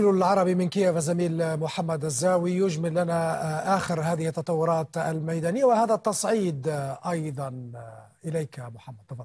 العربي من كييف الزميل محمد الزاوي يجمل لنا آه، آخر هذه التطورات الميدانية وهذا التصعيد آه، أيضا آه، إليك محمد تفضل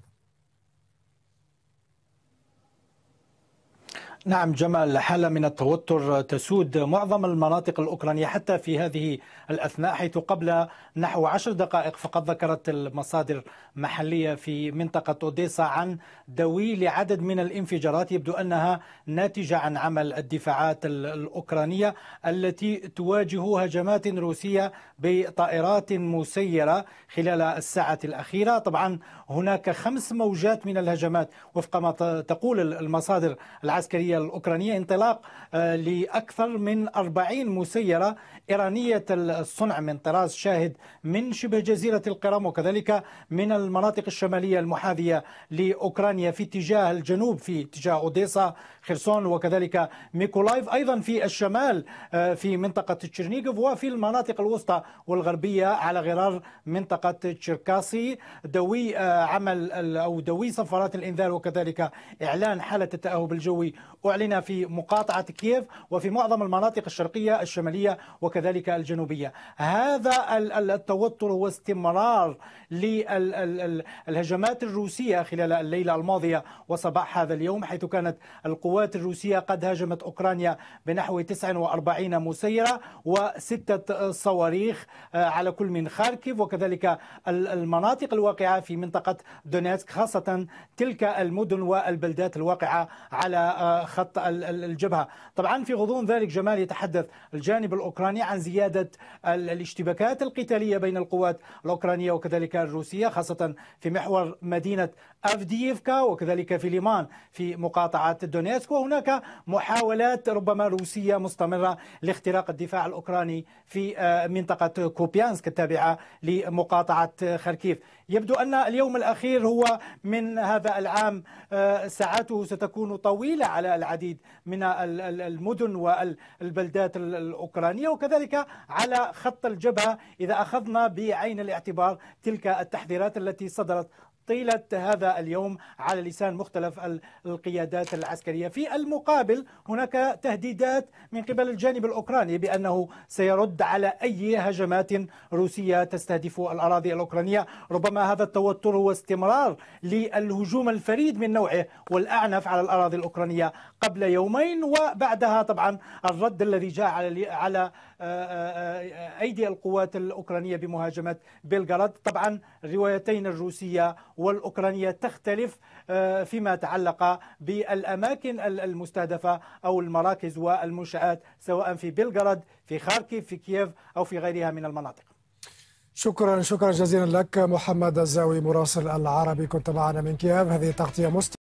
نعم جمال حالة من التوتر تسود معظم المناطق الأوكرانية حتى في هذه الأثناء حيث قبل نحو عشر دقائق فقد ذكرت المصادر محلية في منطقة أوديسا عن دوي لعدد من الانفجارات يبدو أنها ناتجة عن عمل الدفاعات الأوكرانية التي تواجه هجمات روسية بطائرات مسيرة خلال الساعة الأخيرة طبعا هناك خمس موجات من الهجمات وفق ما تقول المصادر العسكرية العسكرية الأوكرانية انطلاق آه، لأكثر من 40 مسيرة إيرانية الصنع من طراز شاهد من شبه جزيرة القرم وكذلك من المناطق الشمالية المحاذية لأوكرانيا في اتجاه الجنوب في اتجاه أوديسا خرسون وكذلك ميكولايف أيضا في الشمال آه، في منطقة تشيرنيغوف وفي المناطق الوسطى والغربية على غرار منطقة تشيركاسي دوي آه، عمل أو دوي صفارات الإنذار وكذلك إعلان حالة التأهب الجوي أعلن في مقاطعة كييف وفي معظم المناطق الشرقية الشمالية وكذلك الجنوبية هذا التوتر هو استمرار للهجمات الروسية خلال الليلة الماضية وصباح هذا اليوم حيث كانت القوات الروسية قد هاجمت أوكرانيا بنحو 49 مسيرة وستة صواريخ آه، على كل من خاركيف وكذلك المناطق الواقعة في منطقة دونيتسك خاصة تلك المدن والبلدات الواقعة على آه، خط الجبهة طبعا في غضون ذلك جمال يتحدث الجانب الأوكراني عن زيادة الاشتباكات القتالية بين القوات الأوكرانية وكذلك الروسية خاصة في محور مدينة أفدييفكا وكذلك في ليمان في مقاطعة دونيسك وهناك محاولات ربما روسية مستمرة لاختراق الدفاع الأوكراني في آه، منطقة كوبيانسك التابعة لمقاطعة خركيف يبدو أن اليوم الأخير هو من هذا العام آه، ساعاته ستكون طويلة على العديد من المدن والبلدات الأوكرانية وكذلك على خط الجبهة إذا أخذنا بعين الاعتبار تلك التحذيرات التي صدرت طيلة هذا اليوم على لسان مختلف القيادات العسكرية في المقابل هناك تهديدات من قبل الجانب الأوكراني بأنه سيرد على أي هجمات روسية تستهدف الأراضي الأوكرانية ربما هذا التوتر هو استمرار للهجوم الفريد من نوعه والأعنف على الأراضي الأوكرانية قبل يومين وبعدها طبعا الرد الذي جاء على على آه، آه، آه، أيدي القوات الأوكرانية بمهاجمة بلغراد طبعا الروايتين الروسية والأوكرانية تختلف آه، فيما تعلق بالأماكن المستهدفة أو المراكز والمنشآت سواء في بلغراد في خاركيف في كييف أو في غيرها من المناطق شكرا شكرا جزيلا لك محمد الزاوي مراسل العربي كنت معنا من كييف هذه تغطية مست